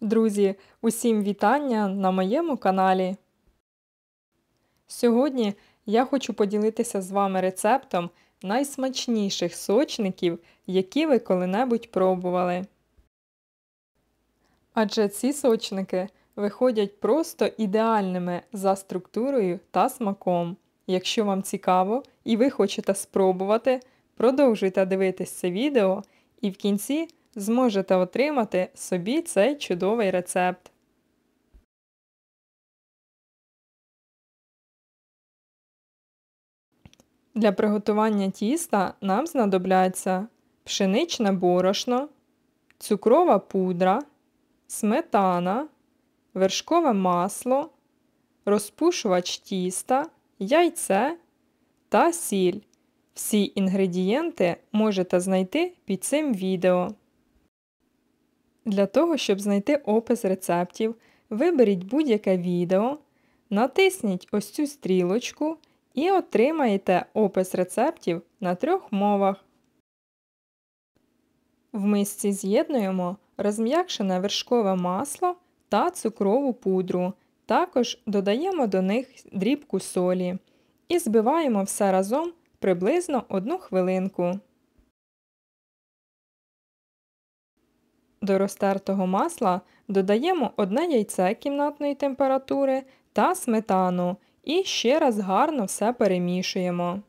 Друзі, усім вітання на моєму каналі. Сьогодні я хочу поділитися з вами рецептом найсмачніших сочників, які ви коли-небудь пробували. Адже ці сочники виходять просто ідеальними за структурою та смаком. Якщо вам цікаво і ви хочете спробувати, продовжуйте дивитися це відео і в кінці зможете отримати собі цей чудовий рецепт. Для приготування тіста нам знадобляться пшеничне борошно, цукрова пудра, сметана, вершкове масло, розпушувач тіста, яйце та сіль. Всі інгредієнти можете знайти під цим відео. Для того, щоб знайти опис рецептів, виберіть будь-яке відео, натисніть ось цю стрілочку і отримаєте опис рецептів на трьох мовах. В мисці з'єднуємо розм'якшене вершкове масло та цукрову пудру. Також додаємо до них дрібку солі і збиваємо все разом приблизно 1 хвилинку. До розтертого масла додаємо одне яйце кімнатної температури та сметану і ще раз гарно все перемішуємо.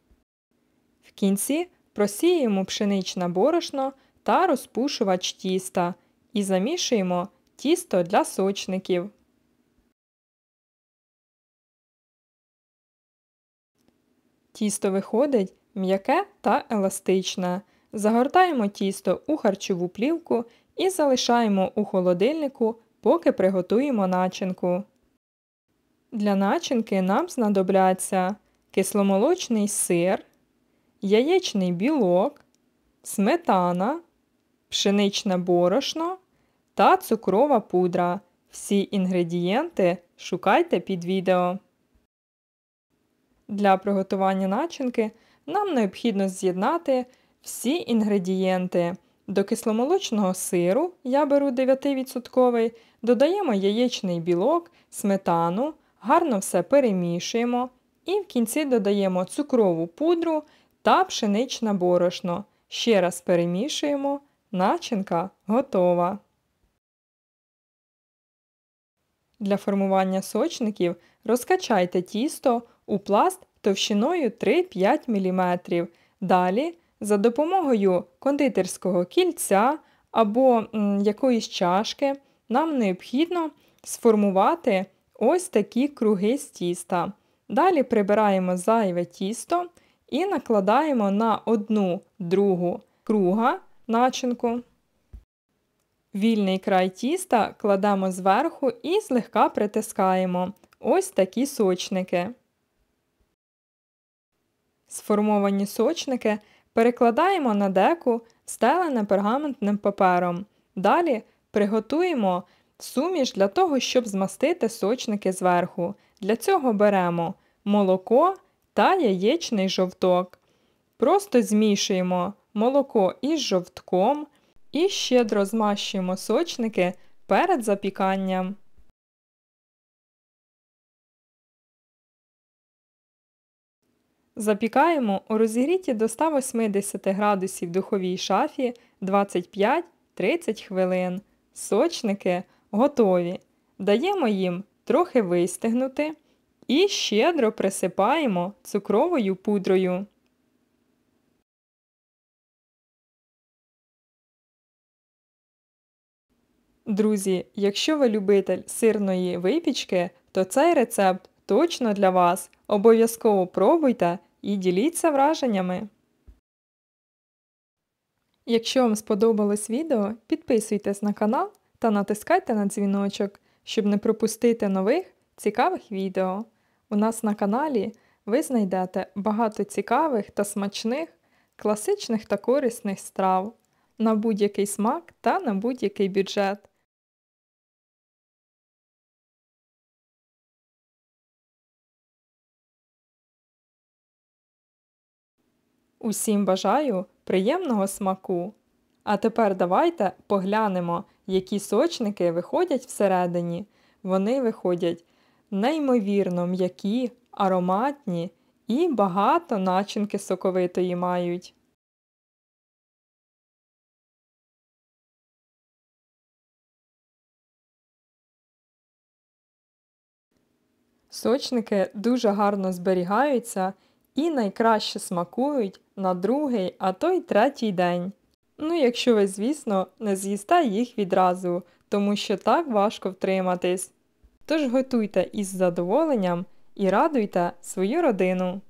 В кінці просіємо пшеничне борошно та розпушувач тіста і замішуємо тісто для сочників. Тісто виходить м'яке та еластичне. Загортаємо тісто у харчову плівку і залишаємо у холодильнику, поки приготуємо начинку. Для начинки нам знадобляться кисломолочний сир, яєчний білок, сметана, пшеничне борошно та цукрова пудра. Всі інгредієнти шукайте під відео. Для приготування начинки нам необхідно з'єднати всі інгредієнти до кисломолочного сиру я беру 9%, додаємо яєчний білок, сметану, гарно все перемішуємо і в кінці додаємо цукрову пудру та пшеничне борошно. Ще раз перемішуємо, начинка готова. Для формування сочників розкачайте тісто у пласт товщиною 3-5 мм. Далі за допомогою кондитерського кільця або якоїсь чашки нам необхідно сформувати ось такі круги з тіста. Далі прибираємо зайве тісто і накладаємо на одну другу круга начинку. Вільний край тіста кладемо зверху і злегка притискаємо ось такі сочники. Сформовані сочники Перекладаємо на деку стелене пергаментним папером. Далі приготуємо суміш для того, щоб змастити сочники зверху. Для цього беремо молоко та яєчний жовток. Просто змішуємо молоко із жовтком і щедро змащуємо сочники перед запіканням. Запікаємо у розігріті до 180 градусів духовій шафі 25-30 хвилин. Сочники готові. Даємо їм трохи вистигнути і щедро присипаємо цукровою пудрою. Друзі, якщо ви любитель сирної випічки, то цей рецепт точно для вас. Обов'язково пробуйте і діліться враженнями. Якщо вам сподобалось відео, підписуйтесь на канал та натискайте на дзвіночок, щоб не пропустити нових цікавих відео. У нас на каналі ви знайдете багато цікавих та смачних, класичних та корисних страв на будь-який смак та на будь-який бюджет. Усім бажаю приємного смаку! А тепер давайте поглянемо, які сочники виходять всередині. Вони виходять неймовірно м'які, ароматні і багато начинки соковитої мають. Сочники дуже гарно зберігаються і найкраще смакують на другий, а то й третій день. Ну, якщо ви, звісно, не з'їста їх відразу, тому що так важко втриматись. Тож готуйте із задоволенням і радуйте свою родину.